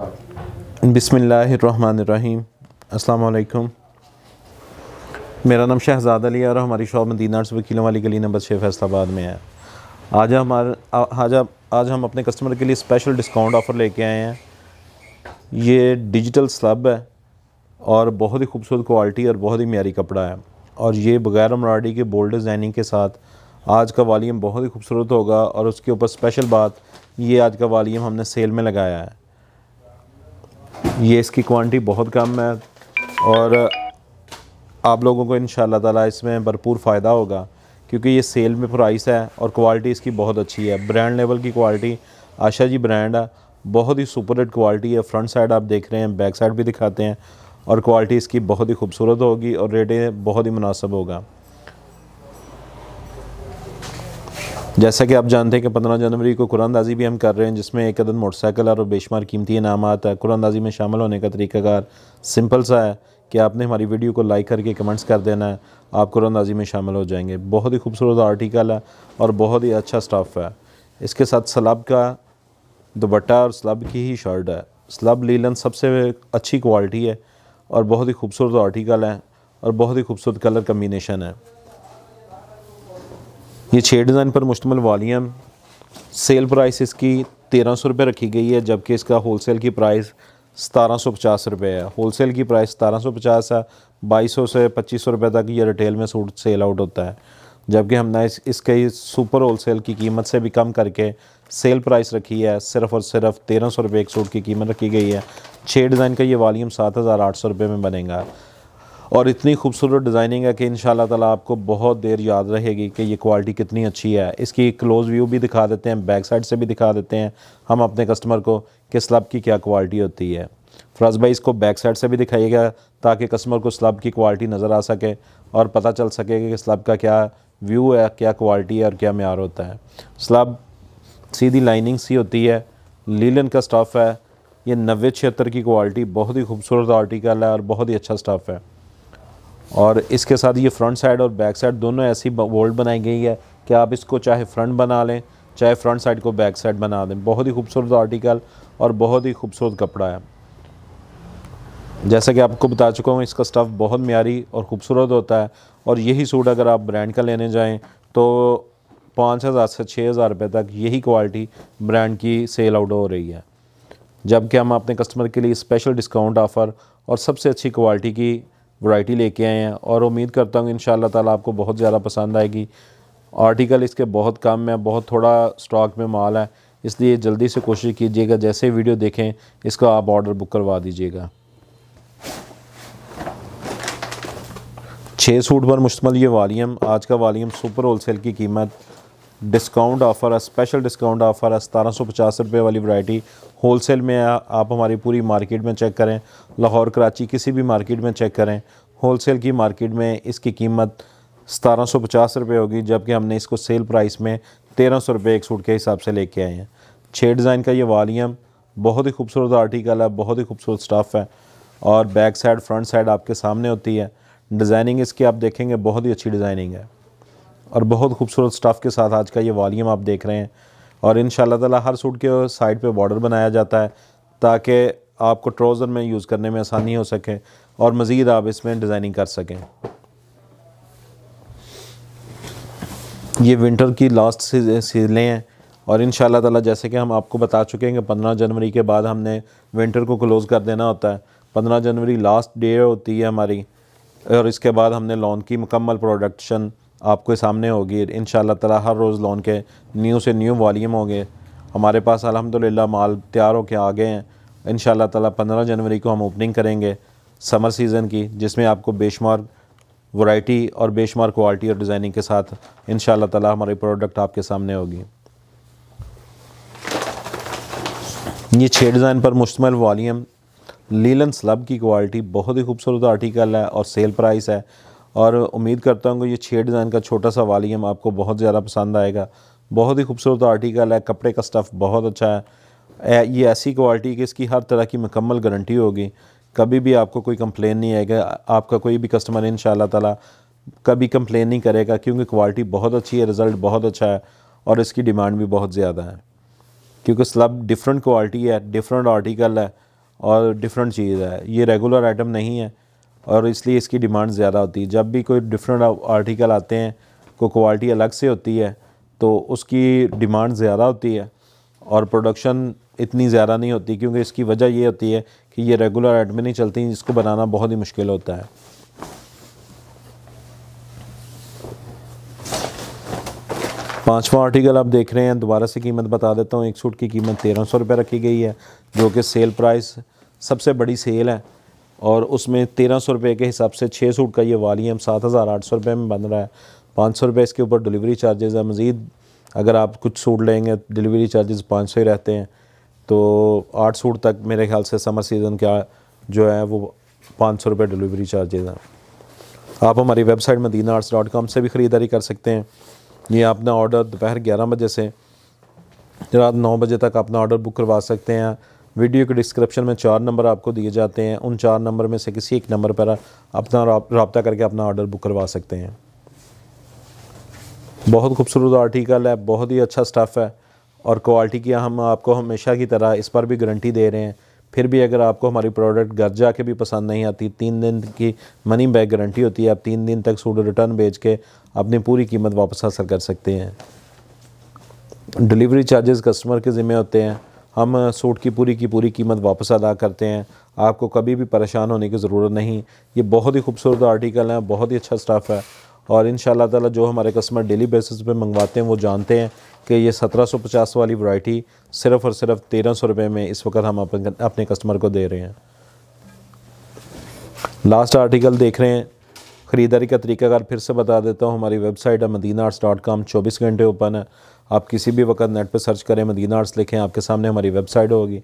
बिसमीम् अल्लाम मेरा नाम शहजाद अली और हमारी शॉप मदीना आर्ट्स वकीलों वाली गली नंबर छः फैसलाबाद में है आज हमारे आज आज हम अपने कस्टमर के लिए स्पेशल डिस्काउंट ऑफ़र लेके आए हैं ये डिजिटल स्लब है और बहुत ही खूबसूरत क्वालिटी और बहुत ही म्यारी कपड़ा है और ये बगैर मराडी के बोल्ड डिज़ाइनिंग के साथ आज का वालीम बहुत ही खूबसूरत होगा और उसके ऊपर स्पेशल बात ये आज का वालीम हमने सेल में लगाया है ये इसकी क्वांटिटी बहुत कम है और आप लोगों को इन ताला इसमें भरपूर फ़ायदा होगा क्योंकि ये सेल में प्राइस है और क्वालिटी इसकी बहुत अच्छी है ब्रांड लेवल की क्वालिटी आशा जी ब्रांड है बहुत ही सुपर हिट क्वालिटी है फ्रंट साइड आप देख रहे हैं बैक साइड भी दिखाते हैं और क्वालिटी इसकी बहुत ही खूबसूरत होगी और रेटें बहुत ही मुनासब होगा जैसा कि आप जानते हैं कि पंद्रह जनवरी को कुरानंदाजी भी हम कर रहे हैं जिसमें एक अदन मोटरसाइकिल और बेशुमार कीमती इनाम है कुरानंदाजी में शामिल होने का तरीकाकार सिंपल सा है कि आपने हमारी वीडियो को लाइक करके कमेंट्स कर देना है आप कुरानंदाजी में शामिल हो जाएंगे बहुत ही खूबसूरत आर्टिकल है और बहुत ही अच्छा स्टाफ है इसके साथ स्लब का दुपट्टा और स्लब की ही शर्ट है स्लब लीलन सबसे अच्छी क्वालिटी है और बहुत ही खूबसूरत आर्टिकल है और बहुत ही खूबसूरत कलर कम्बिनेशन है ये छः डिज़ाइन पर मुश्तमल वालियम सेल प्राइस इसकी तेरह सौ रुपये रखी गई है जबकि इसका होलसेल की प्राइस सतारह सौ पचास रुपये है होलसेल की प्राइस सतारह सौ पचास है बाईस सौ से पच्चीस सौ रुपये तक ये रिटेल में सूट सेल आउट होता है जबकि हमने इस इसके सुपर होलसेल की कीमत से भी कम करके सेल प्राइस रखी है सिर्फ़ और सिर्फ तेरह सौ रुपये एक सूट की कीमत रखी गई है छः डिज़ाइन का ये वालीम सात हज़ार आठ सौ रुपये में बनेगा और इतनी खूबसूरत डिज़ाइनिंग है कि इन तला आपको बहुत देर याद रहेगी कि ये क्वालिटी कितनी अच्छी है इसकी क्लोज़ व्यू भी दिखा देते हैं बैक साइड से भी दिखा देते हैं हम अपने कस्टमर को कि स्लब की क्या क्वालिटी होती है फ़्रज़ भाई इसको बैक साइड से भी दिखाइएगा ताकि कस्टमर को स्लब की क्वालिटी नज़र आ सके और पता चल सके कि स्लब का क्या व्यू है क्या क्वालिटी है और क्या मैार होता है स्लब सीधी लाइनिंग सी होती है लीलन का स्टफ़ है ये नबे छिहत्तर की क्वालिटी बहुत ही खूबसूरत आर्टिकल है और बहुत ही अच्छा स्टफ़ है और इसके साथ ये फ्रंट साइड और बैक साइड दोनों ऐसी वोल्ड बनाई गई है कि आप इसको चाहे फ्रंट बना लें चाहे फ्रंट साइड को बैक साइड बना दें बहुत ही खूबसूरत आर्टिकल और बहुत ही खूबसूरत कपड़ा है जैसा कि आपको बता चुका हूँ इसका स्टफ़ बहुत म्यारी और ख़ूबसूरत होता है और यही सूट अगर आप ब्रांड का लेने जाएँ तो पाँच हज़ार से छः हज़ार रुपये तक यही क्वालिटी ब्रांड की सेल आउट हो रही है जबकि हम अपने कस्टमर के लिए स्पेशल डिस्काउंट ऑफ़र और सबसे अच्छी क्वालिटी की वैरायटी लेके आए हैं और उम्मीद करता हूँ इन ताला आपको बहुत ज़्यादा पसंद आएगी आर्टिकल इसके बहुत कम है बहुत थोड़ा स्टॉक में माल है इसलिए जल्दी से कोशिश कीजिएगा जैसे वीडियो देखें इसका आप ऑर्डर बुक करवा दीजिएगा छः सूट पर मुश्तमल ये वालीम आज का वालीम सुपर होल सेल की कीमत डिस्काउंट ऑफ़र है स्पेशल डिस्काउंट ऑफ़र है सतारह सौ पचास रुपये वाली वैरायटी होलसेल में आप हमारी पूरी मार्केट में चेक करें लाहौर कराची किसी भी मार्केट में चेक करें होलसेल की मार्केट में इसकी कीमत सतारह सौ पचास रुपये होगी जबकि हमने इसको सेल प्राइस में तेरह सौ रुपये एक सूट के हिसाब से लेके आए हैं छः डिज़ाइन का ये वालीम बहुत ही खूबसूरत आर्टिकल है बहुत ही खूबसूरत स्टफ़ है और बैक साइड फ्रंट साइड आपके सामने होती है डिज़ाइनिंग इसकी आप देखेंगे बहुत ही अच्छी डिज़ाइनिंग है और बहुत खूबसूरत स्टफ़ के साथ आज का ये वॉल्यूम आप देख रहे हैं और इन ताला हर सूट के साइड पे बॉर्डर बनाया जाता है ताकि आपको ट्रोज़र में यूज़ करने में आसानी हो सके और मज़ीद आप इसमें डिज़ाइनिंग कर सकें ये विंटर की लास्ट सीलें हैं और इन ताला जैसे कि हम आपको बता चुके हैं कि पंद्रह जनवरी के बाद हमने विंटर को क्लोज़ कर देना होता है पंद्रह जनवरी लास्ट डे होती है हमारी और इसके बाद हमने लॉन की मुकम्मल प्रोडक्शन आपके सामने होगी इन ताला हर रोज़ लोन के न्यू से न्यू वॉलीम होंगे हमारे पास अलहमदिल्ला माल तैयार होकर आ गए हैं इन तला पंद्रह जनवरी को हम ओपनिंग करेंगे समर सीज़न की जिसमें आपको बेशुमार वाइटी और बेशुमार क्वालिटी और डिज़ाइनिंग के साथ इन ताला हमारी प्रोडक्ट आपके सामने होगी ये छः डिज़ाइन पर मुश्तमल वॉलीम लीलन स्लब की क्वालिटी बहुत ही खूबसूरत आर्टिकल है और सेल प्राइस है और उम्मीद करता हूँ कि ये छः डिज़ाइन का छोटा सा वालीम आपको बहुत ज़्यादा पसंद आएगा बहुत ही खूबसूरत आर्टिकल है कपड़े का स्टफ़ बहुत अच्छा है ये ऐसी क्वालिटी कि इसकी हर तरह की मुकम्मल गारंटी होगी कभी भी आपको कोई कंप्लेन नहीं आएगा आपका कोई भी कस्टमर इन ताला कभी कंप्लेन नहीं करेगा क्योंकि क्वालिटी बहुत अच्छी है रिज़ल्ट बहुत अच्छा है और इसकी डिमांड भी बहुत ज़्यादा है क्योंकि स्लब डिफरेंट क्वालिटी है डिफरेंट आर्टिकल है और डिफरेंट चीज़ है ये रेगुलर आइटम नहीं है और इसलिए इसकी डिमांड ज़्यादा होती है जब भी कोई डिफरेंट आर्टिकल आते हैं को क्वालिटी अलग से होती है तो उसकी डिमांड ज़्यादा होती है और प्रोडक्शन इतनी ज़्यादा नहीं होती क्योंकि इसकी वजह ये होती है कि ये रेगुलर एड में नहीं चलती इसको बनाना बहुत ही मुश्किल होता है पाँचवा आर्टिकल आप देख रहे हैं दोबारा से कीमत बता देता हूँ एक सूट की कीमत तेरह सौ रुपये रखी गई है जो कि सेल प्राइस सबसे बड़ी सेल है और उसमें तेरह सौ रुपये के हिसाब से छः सूट का ये वालीम सात हज़ार आठ सौ रुपये में बन रहा है पाँच सौ रुपये इसके ऊपर डिलीवरी चार्जेज़ है मज़ीद अगर आप कुछ सूट लेंगे डिलीवरी चार्जेस पाँच सौ ही रहते हैं तो आठ सूट तक मेरे ख्याल से समर सीज़न का जो है वो पाँच सौ रुपये डिलीवरी चार्जेज़ हैं आप हमारी website Madina arts dot com से भी ख़रीदारी कर सकते हैं ये अपना ऑर्डर दोपहर ग्यारह बजे से रात नौ बजे तक अपना ऑर्डर बुक करवा सकते हैं वीडियो के डिस्क्रिप्शन में चार नंबर आपको दिए जाते हैं उन चार नंबर में से किसी एक नंबर पर अपना रबता करके अपना ऑर्डर बुक करवा सकते हैं बहुत खूबसूरत आर्टिकल है बहुत ही अच्छा स्टफ़ है और क्वालिटी की हम आपको हमेशा की तरह इस पर भी गारंटी दे रहे हैं फिर भी अगर आपको हमारी प्रोडक्ट घर जा के भी पसंद नहीं आती तीन दिन की मनी बैग गारंटी होती है आप तीन दिन तक सूट रिटर्न भेज के अपनी पूरी कीमत वापस हासिल कर सकते हैं डिलीवरी चार्जेस कस्टमर के ज़िम्मे होते हैं हम सूट की पूरी की पूरी कीमत वापस अदा करते हैं आपको कभी भी परेशान होने की ज़रूरत नहीं ये बहुत ही खूबसूरत आर्टिकल है बहुत ही अच्छा स्टाफ है और इन ताला जो हमारे कस्टमर डेली बेसिस पे मंगवाते हैं वो जानते हैं कि ये 1750 वाली वैरायटी सिर्फ़ और सिर्फ तेरह सौ रुपये में इस वक्त हम अपने कस्टमर को दे रहे हैं लास्ट आर्टिकल देख रहे हैं ख़रीदारी का तरीकाकार फिर से बता देता हूँ हमारी वेबसाइट है मदीना आर्ट्स डॉट कॉम चौबीस घंटे ओपन है आप किसी भी वक्त नेट पर सर्च करें मदीना आर्ट्स लिखें आपके सामने हमारी वेबसाइट होगी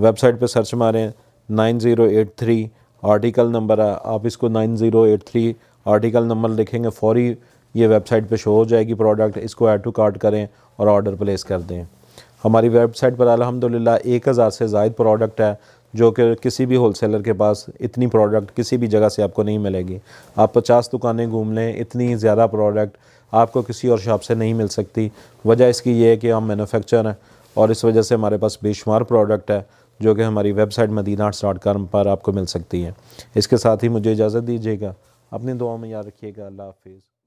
वेबसाइट पर सर्च मारें nine zero eight three article number है आप इसको nine zero eight three article number लिखेंगे फौरी ये वेबसाइट पे शो हो जाएगी प्रोडक्ट इसको ऐड टू कार्ट करें और ऑर्डर प्लेस कर दें हमारी वेबसाइट पर अलहमदिल्ला एक हज़ार से जायद प्रोडक्ट है जो कि किसी भी होलसेलर के पास इतनी प्रोडक्ट किसी भी जगह से आपको नहीं मिलेगी आप पचास दुकानें घूम लें इतनी ज़्यादा प्रोडक्ट आपको किसी और शॉप से नहीं मिल सकती वजह इसकी ये है कि हम मैनुफेक्चर हैं और इस वजह से हमारे पास बेशुमार प्रोडक्ट है जो कि हमारी वेबसाइट मदीना डॉट कॉम पर आपको मिल सकती है इसके साथ ही मुझे इजाज़त दीजिएगा अपनी दुआ में याद रखिएगा अल्लाह हाफिज़